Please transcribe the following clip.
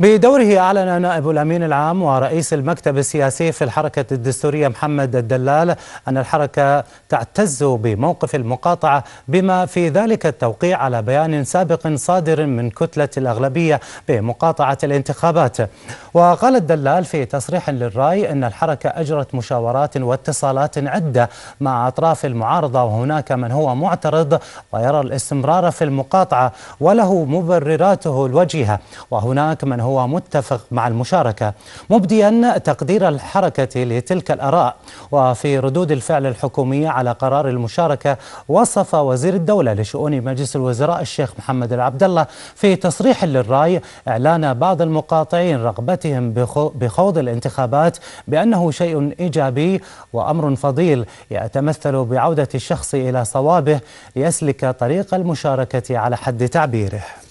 بدوره أعلن نائب الأمين العام ورئيس المكتب السياسي في الحركة الدستورية محمد الدلال أن الحركة تعتز بموقف المقاطعة بما في ذلك التوقيع على بيان سابق صادر من كتلة الأغلبية بمقاطعة الانتخابات وقال الدلال في تصريح للرأي أن الحركة أجرت مشاورات واتصالات عدة مع أطراف المعارضة وهناك من هو معترض ويرى الاستمرار في المقاطعة وله مبرراته الوجيهة وهناك من هو متفق مع المشاركة مبديا تقدير الحركة لتلك الأراء وفي ردود الفعل الحكومية على قرار المشاركة وصف وزير الدولة لشؤون مجلس الوزراء الشيخ محمد العبد الله في تصريح للراي إعلان بعض المقاطعين رغبتهم بخوض الانتخابات بأنه شيء إيجابي وأمر فضيل يتمثل بعودة الشخص إلى صوابه ليسلك طريق المشاركة على حد تعبيره